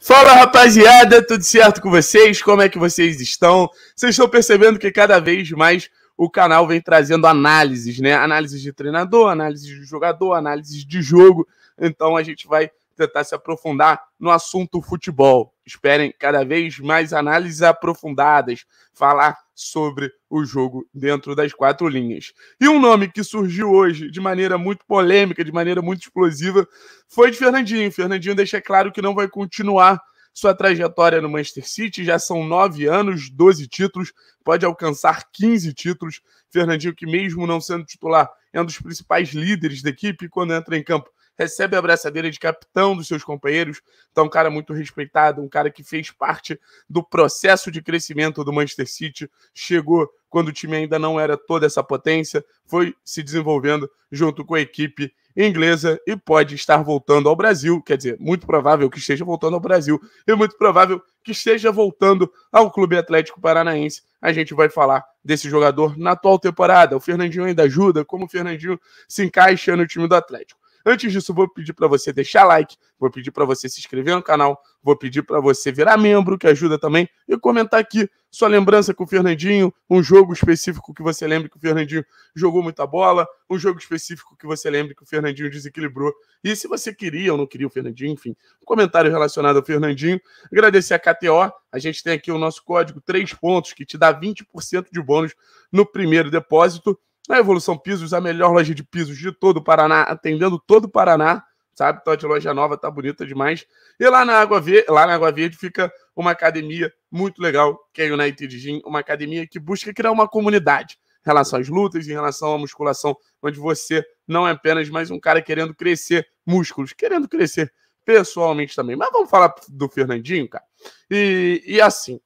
Fala rapaziada, tudo certo com vocês? Como é que vocês estão? Vocês estão percebendo que cada vez mais o canal vem trazendo análises, né? Análises de treinador, análises de jogador, análises de jogo. Então a gente vai tentar se aprofundar no assunto futebol. Esperem cada vez mais análises aprofundadas, falar sobre o jogo dentro das quatro linhas. E um nome que surgiu hoje de maneira muito polêmica, de maneira muito explosiva, foi de Fernandinho. Fernandinho deixa claro que não vai continuar sua trajetória no Manchester City. Já são nove anos, 12 títulos, pode alcançar 15 títulos. Fernandinho, que mesmo não sendo titular, é um dos principais líderes da equipe. Quando entra em campo, recebe a abraçadeira de capitão dos seus companheiros. Então, um cara muito respeitado, um cara que fez parte do processo de crescimento do Manchester City, chegou quando o time ainda não era toda essa potência, foi se desenvolvendo junto com a equipe inglesa e pode estar voltando ao Brasil. Quer dizer, muito provável que esteja voltando ao Brasil e muito provável que esteja voltando ao Clube Atlético Paranaense. A gente vai falar desse jogador na atual temporada. O Fernandinho ainda ajuda, como o Fernandinho se encaixa no time do Atlético. Antes disso, vou pedir para você deixar like, vou pedir para você se inscrever no canal, vou pedir para você virar membro, que ajuda também, e comentar aqui sua lembrança com o Fernandinho, um jogo específico que você lembra que o Fernandinho jogou muita bola, um jogo específico que você lembra que o Fernandinho desequilibrou. E se você queria ou não queria o Fernandinho, enfim, um comentário relacionado ao Fernandinho. Agradecer a KTO, a gente tem aqui o nosso código 3 pontos que te dá 20% de bônus no primeiro depósito na Evolução Pisos, a melhor loja de pisos de todo o Paraná, atendendo todo o Paraná, sabe? Tá de loja nova, tá bonita demais. E lá na Água Verde, lá na Água Verde fica uma academia muito legal, que é o United Gym, uma academia que busca criar uma comunidade em relação às lutas, em relação à musculação, onde você não é apenas mais um cara querendo crescer músculos, querendo crescer pessoalmente também. Mas vamos falar do Fernandinho, cara. E, e assim,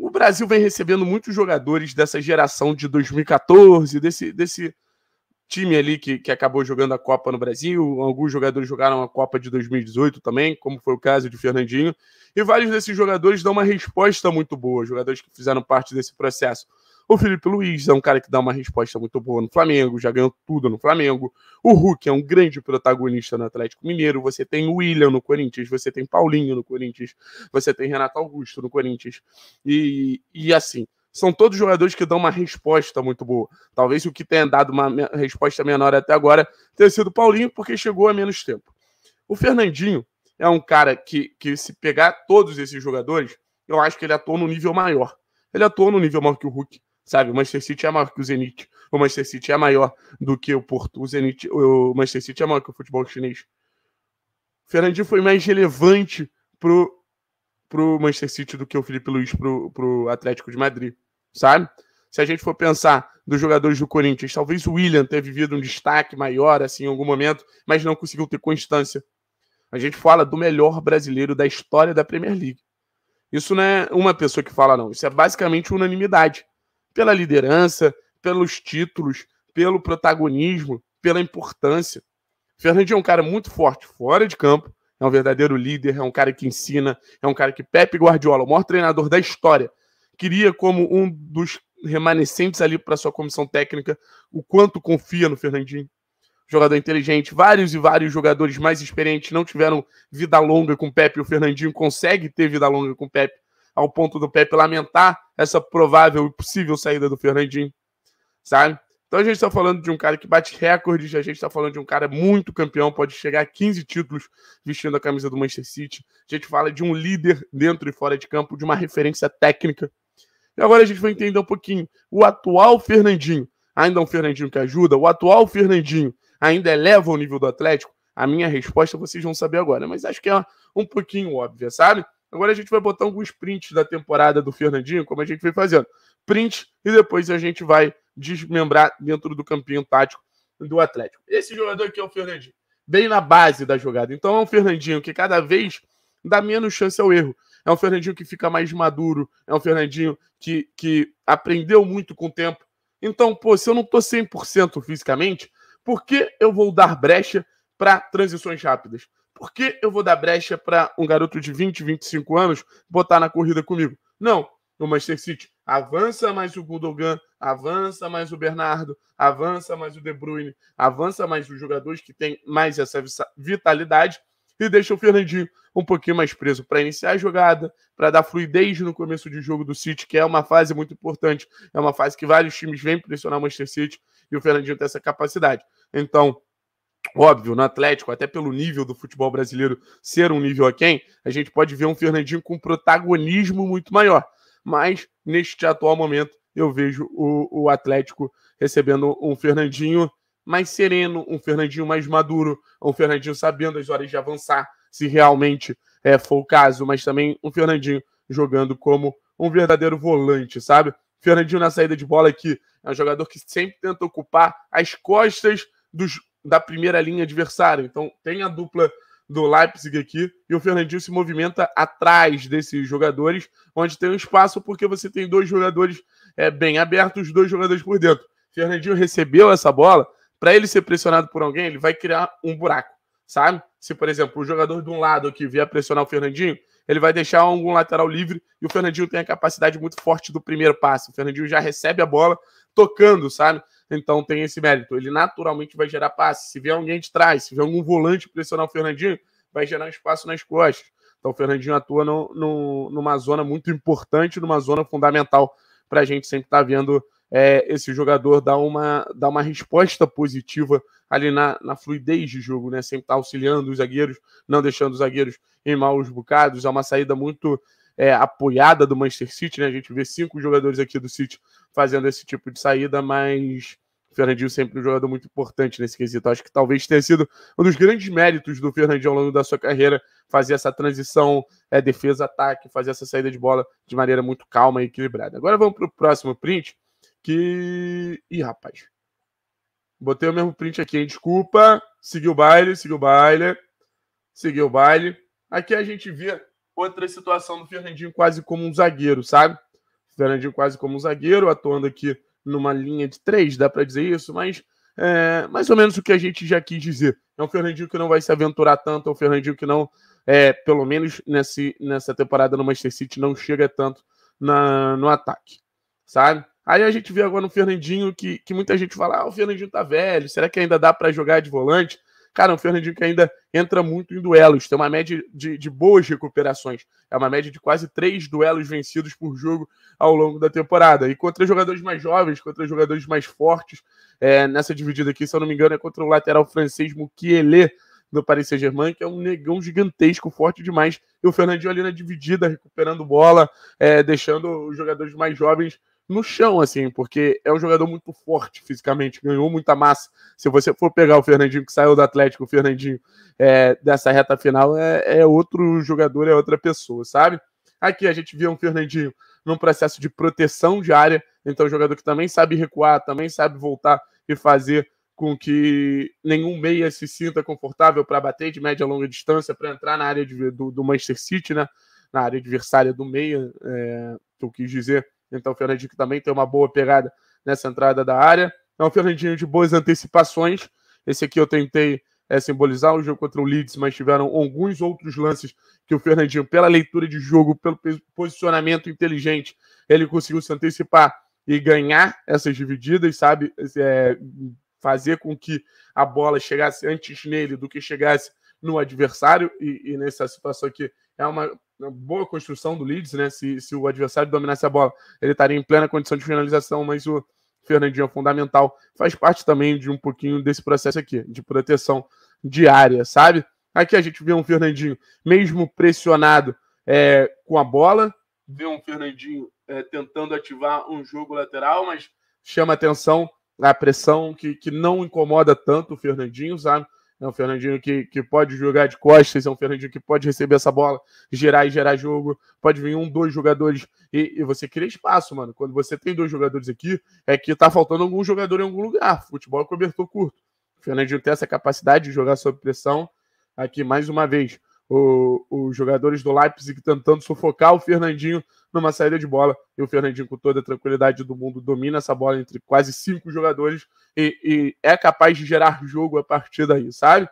o Brasil vem recebendo muitos jogadores dessa geração de 2014, desse, desse time ali que, que acabou jogando a Copa no Brasil. Alguns jogadores jogaram a Copa de 2018 também, como foi o caso de Fernandinho. E vários desses jogadores dão uma resposta muito boa, jogadores que fizeram parte desse processo. O Felipe Luiz é um cara que dá uma resposta muito boa no Flamengo, já ganhou tudo no Flamengo. O Hulk é um grande protagonista no Atlético Mineiro. Você tem o William no Corinthians, você tem Paulinho no Corinthians, você tem Renato Augusto no Corinthians. E, e assim, são todos jogadores que dão uma resposta muito boa. Talvez o que tenha dado uma resposta menor até agora tenha sido o Paulinho, porque chegou a menos tempo. O Fernandinho é um cara que, que se pegar todos esses jogadores, eu acho que ele atua no nível maior. Ele atua no nível maior que o Hulk sabe? O Manchester City é maior que o Zenit, o Manchester City é maior do que o Porto, o Zenit, o Manchester City é maior que o futebol chinês. O Fernandinho foi mais relevante pro pro Manchester City do que o Felipe Luiz pro, pro Atlético de Madrid, sabe? Se a gente for pensar dos jogadores do Corinthians, talvez o William tenha vivido um destaque maior assim em algum momento, mas não conseguiu ter constância. A gente fala do melhor brasileiro da história da Premier League. Isso não é uma pessoa que fala, não. Isso é basicamente unanimidade pela liderança, pelos títulos, pelo protagonismo, pela importância. Fernandinho é um cara muito forte fora de campo, é um verdadeiro líder, é um cara que ensina, é um cara que Pepe Guardiola, o maior treinador da história, queria como um dos remanescentes ali para sua comissão técnica o quanto confia no Fernandinho. Jogador inteligente, vários e vários jogadores mais experientes não tiveram vida longa com o Pepe, o Fernandinho consegue ter vida longa com o Pepe, ao ponto do Pepe lamentar essa provável e possível saída do Fernandinho, sabe? Então a gente está falando de um cara que bate recordes, a gente está falando de um cara muito campeão, pode chegar a 15 títulos vestindo a camisa do Manchester City. A gente fala de um líder dentro e fora de campo, de uma referência técnica. E agora a gente vai entender um pouquinho. O atual Fernandinho, ainda é um Fernandinho que ajuda, o atual Fernandinho ainda eleva o nível do Atlético? A minha resposta vocês vão saber agora, mas acho que é um pouquinho óbvia, sabe? Agora a gente vai botar alguns prints da temporada do Fernandinho, como a gente vem fazendo. Print e depois a gente vai desmembrar dentro do campinho tático do Atlético. Esse jogador aqui é o Fernandinho, bem na base da jogada. Então é um Fernandinho que cada vez dá menos chance ao erro. É um Fernandinho que fica mais maduro, é um Fernandinho que, que aprendeu muito com o tempo. Então, pô, se eu não estou 100% fisicamente, por que eu vou dar brecha para transições rápidas? Por que eu vou dar brecha para um garoto de 20, 25 anos botar na corrida comigo? Não. O Manchester City avança mais o Gundogan, avança mais o Bernardo, avança mais o De Bruyne, avança mais os jogadores que têm mais essa vitalidade e deixa o Fernandinho um pouquinho mais preso para iniciar a jogada, para dar fluidez no começo de jogo do City, que é uma fase muito importante, é uma fase que vários times vêm pressionar o Manchester City e o Fernandinho tem essa capacidade. Então, Óbvio, no Atlético, até pelo nível do futebol brasileiro ser um nível aquém, a gente pode ver um Fernandinho com protagonismo muito maior. Mas, neste atual momento, eu vejo o, o Atlético recebendo um Fernandinho mais sereno, um Fernandinho mais maduro, um Fernandinho sabendo as horas de avançar, se realmente é, for o caso, mas também um Fernandinho jogando como um verdadeiro volante, sabe? Fernandinho na saída de bola aqui é um jogador que sempre tenta ocupar as costas dos da primeira linha adversária. Então tem a dupla do Leipzig aqui e o Fernandinho se movimenta atrás desses jogadores, onde tem um espaço porque você tem dois jogadores é, bem abertos, dois jogadores por dentro. Fernandinho recebeu essa bola, para ele ser pressionado por alguém, ele vai criar um buraco, sabe? Se, por exemplo, o jogador de um lado aqui vier pressionar o Fernandinho, ele vai deixar algum lateral livre e o Fernandinho tem a capacidade muito forte do primeiro passe. O Fernandinho já recebe a bola tocando, sabe? Então tem esse mérito. Ele naturalmente vai gerar passe. Se vier alguém de trás, se vier algum volante pressionar o Fernandinho, vai gerar espaço nas costas. Então o Fernandinho atua no, no, numa zona muito importante, numa zona fundamental para a gente sempre estar tá vendo é, esse jogador dar uma, dar uma resposta positiva ali na, na fluidez de jogo, né? Sempre estar tá auxiliando os zagueiros, não deixando os zagueiros em maus bocados. É uma saída muito é, apoiada do Manchester City, né? A gente vê cinco jogadores aqui do City fazendo esse tipo de saída, mas Fernandinho sempre um jogador muito importante nesse quesito. Acho que talvez tenha sido um dos grandes méritos do Fernandinho ao longo da sua carreira, fazer essa transição é, defesa-ataque, fazer essa saída de bola de maneira muito calma e equilibrada. Agora vamos para o próximo print, que... Ih, rapaz. Botei o mesmo print aqui, hein? Desculpa. Seguiu o baile, seguiu o baile. Seguiu o baile. Aqui a gente vê outra situação do Fernandinho quase como um zagueiro, sabe? Fernandinho quase como um zagueiro, atuando aqui numa linha de três, dá para dizer isso, mas é, mais ou menos o que a gente já quis dizer. É um Fernandinho que não vai se aventurar tanto, é um Fernandinho que não, é, pelo menos nesse, nessa temporada no Manchester City, não chega tanto na, no ataque, sabe? Aí a gente vê agora no Fernandinho que, que muita gente fala: ah, o Fernandinho tá velho, será que ainda dá para jogar de volante? Cara, é um Fernandinho que ainda entra muito em duelos, tem uma média de, de boas recuperações. É uma média de quase três duelos vencidos por jogo ao longo da temporada. E contra jogadores mais jovens, contra jogadores mais fortes, é, nessa dividida aqui, se eu não me engano, é contra o lateral francês Mukiele, do Paris Saint-Germain, que é um negão gigantesco, forte demais. E o Fernandinho ali na dividida, recuperando bola, é, deixando os jogadores mais jovens no chão, assim, porque é um jogador muito forte fisicamente, ganhou muita massa. Se você for pegar o Fernandinho que saiu do Atlético, o Fernandinho é, dessa reta final é, é outro jogador, é outra pessoa, sabe? Aqui a gente via um Fernandinho num processo de proteção de área, então um jogador que também sabe recuar, também sabe voltar e fazer com que nenhum meia se sinta confortável para bater de média a longa distância, para entrar na área de, do, do, Manchester City, né? na área adversária do meia, é, que eu quis dizer. Então o Fernandinho que também tem uma boa pegada nessa entrada da área. É um Fernandinho de boas antecipações. Esse aqui eu tentei é, simbolizar o jogo contra o Leeds, mas tiveram alguns outros lances que o Fernandinho, pela leitura de jogo, pelo posicionamento inteligente, ele conseguiu se antecipar e ganhar essas divididas, sabe? É, fazer com que a bola chegasse antes nele do que chegasse no adversário, e, e nessa situação aqui é uma uma boa construção do Leeds, né? Se, se o adversário dominasse a bola, ele estaria em plena condição de finalização, mas o Fernandinho é fundamental, faz parte também de um pouquinho desse processo aqui, de proteção diária, sabe? Aqui a gente vê um Fernandinho, mesmo pressionado é, com a bola, vê um Fernandinho é, tentando ativar um jogo lateral, mas chama atenção a pressão que, que não incomoda tanto o Fernandinho, sabe? É um Fernandinho que, que pode jogar de costas, é um Fernandinho que pode receber essa bola, gerar e gerar jogo. Pode vir um, dois jogadores e, e você cria espaço, mano. Quando você tem dois jogadores aqui, é que tá faltando algum jogador em algum lugar. Futebol é cobertor curto. O Fernandinho tem essa capacidade de jogar sob pressão. Aqui, mais uma vez, os jogadores do Leipzig tentando sufocar o Fernandinho numa saída de bola. E o Fernandinho, com toda a tranquilidade do mundo, domina essa bola entre quase cinco jogadores e, e é capaz de gerar jogo a partir daí, sabe?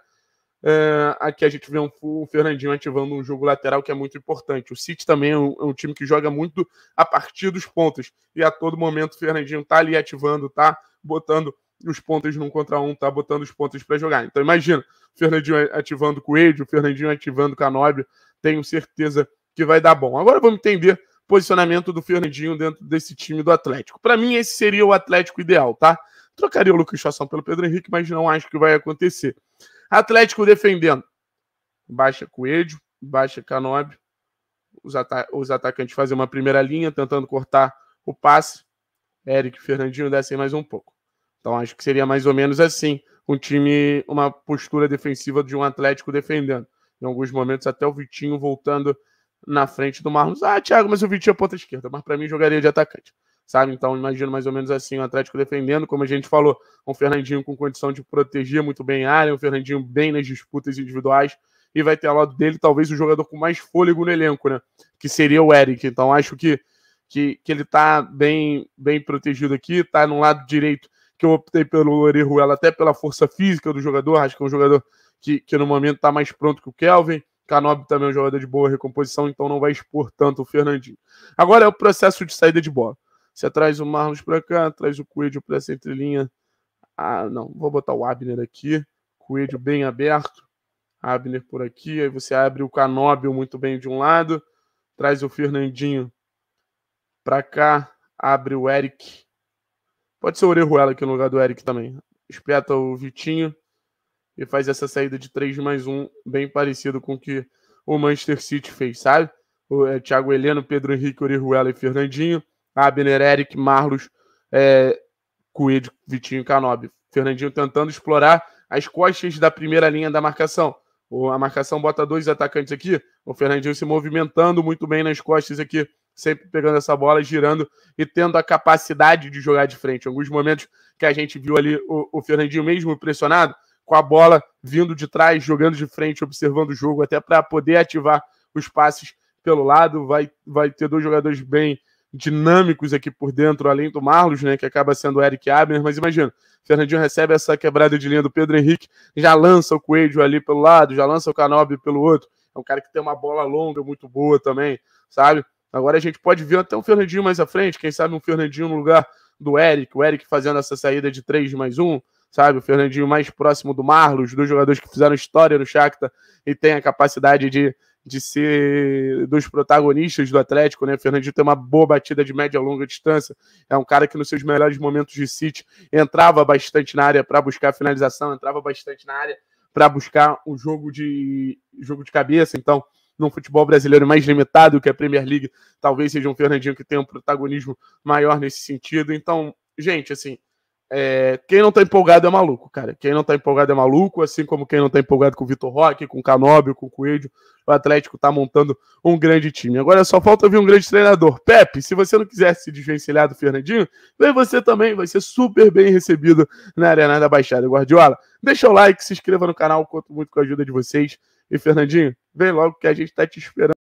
É, aqui a gente vê um, o Fernandinho ativando um jogo lateral que é muito importante. O City também é um, é um time que joga muito a partir dos pontos. E a todo momento o Fernandinho tá ali ativando, tá botando os pontas num contra um tá botando os pontas para jogar. Então imagina, o Fernandinho ativando o Coelho, o Fernandinho ativando o Canobio, tenho certeza que vai dar bom. Agora vamos entender posicionamento do Fernandinho dentro desse time do Atlético. Para mim esse seria o Atlético ideal, tá? Trocaria o Lucas Chasson pelo Pedro Henrique, mas não acho que vai acontecer. Atlético defendendo. Baixa Coelho, baixa Canobio. Os, ata os atacantes fazem uma primeira linha, tentando cortar o passe. Eric Fernandinho descem mais um pouco. Então acho que seria mais ou menos assim, um time, uma postura defensiva de um Atlético defendendo. Em alguns momentos até o Vitinho voltando na frente do Marlos. Ah, Thiago, mas o Vitinho é ponta esquerda, mas para mim jogaria de atacante. Sabe? Então imagino mais ou menos assim o um Atlético defendendo, como a gente falou, um Fernandinho com condição de proteger muito bem a área, um Fernandinho bem nas disputas individuais e vai ter ao lado dele talvez o jogador com mais fôlego no elenco, né? Que seria o Eric. Então acho que que, que ele está bem bem protegido aqui, está no lado direito que eu optei pelo Orejuela até pela força física do jogador, acho que é um jogador que, que no momento está mais pronto que o Kelvin. Canobi também é um jogador de boa recomposição, então não vai expor tanto o Fernandinho. Agora é o processo de saída de bola. Você traz o Marlos para cá, traz o Coelho para essa entrelinha. Ah, não, vou botar o Abner aqui. Coelho bem aberto. Abner por aqui. Aí você abre o Canóbio muito bem de um lado. Traz o Fernandinho para cá. Abre o Eric Pode ser o Orejuela aqui no lugar do Eric também. Espeta o Vitinho e faz essa saída de 3 mais 1, bem parecido com o que o Manchester City fez, sabe? O, é, Thiago Heleno, Pedro Henrique, Orejuela e Fernandinho. Abner, Eric, Marlos, é, Coelho, Vitinho e Canobi. Fernandinho tentando explorar as costas da primeira linha da marcação. O, a marcação bota dois atacantes aqui. O Fernandinho se movimentando muito bem nas costas aqui sempre pegando essa bola, girando e tendo a capacidade de jogar de frente. Em alguns momentos que a gente viu ali o, o Fernandinho mesmo pressionado, com a bola vindo de trás, jogando de frente, observando o jogo, até para poder ativar os passes pelo lado. Vai, vai ter dois jogadores bem dinâmicos aqui por dentro, além do Marlos, né, que acaba sendo o Eric Abner, mas imagina, Fernandinho recebe essa quebrada de linha do Pedro Henrique, já lança o Coelho ali pelo lado, já lança o Canobi pelo outro, é um cara que tem uma bola longa muito boa também, sabe? Agora a gente pode ver até um Fernandinho mais à frente, quem sabe um Fernandinho no lugar do Eric, o Eric fazendo essa saída de 3 mais 1, sabe? O Fernandinho mais próximo do Marlos, dois jogadores que fizeram história no Shakhtar e tem a capacidade de, de ser dos protagonistas do Atlético, né? O Fernandinho tem uma boa batida de média longa distância, é um cara que nos seus melhores momentos de City entrava bastante na área para buscar finalização, entrava bastante na área para buscar um jogo de jogo de cabeça, então num futebol brasileiro mais limitado que a Premier League, talvez seja um Fernandinho que tenha um protagonismo maior nesse sentido. Então, gente, assim, é, quem não tá empolgado é maluco, cara. Quem não tá empolgado é maluco, assim como quem não tá empolgado com o Vitor Roque, com o Canóbio, com o Coelho. O Atlético tá montando um grande time. Agora só falta vir um grande treinador. Pepe, se você não quiser se desvencilhar do Fernandinho, vem você também, vai ser super bem recebido na Arena da Baixada. Guardiola, deixa o like, se inscreva no canal, conto muito com a ajuda de vocês. E Fernandinho, Vem logo que a gente está te esperando.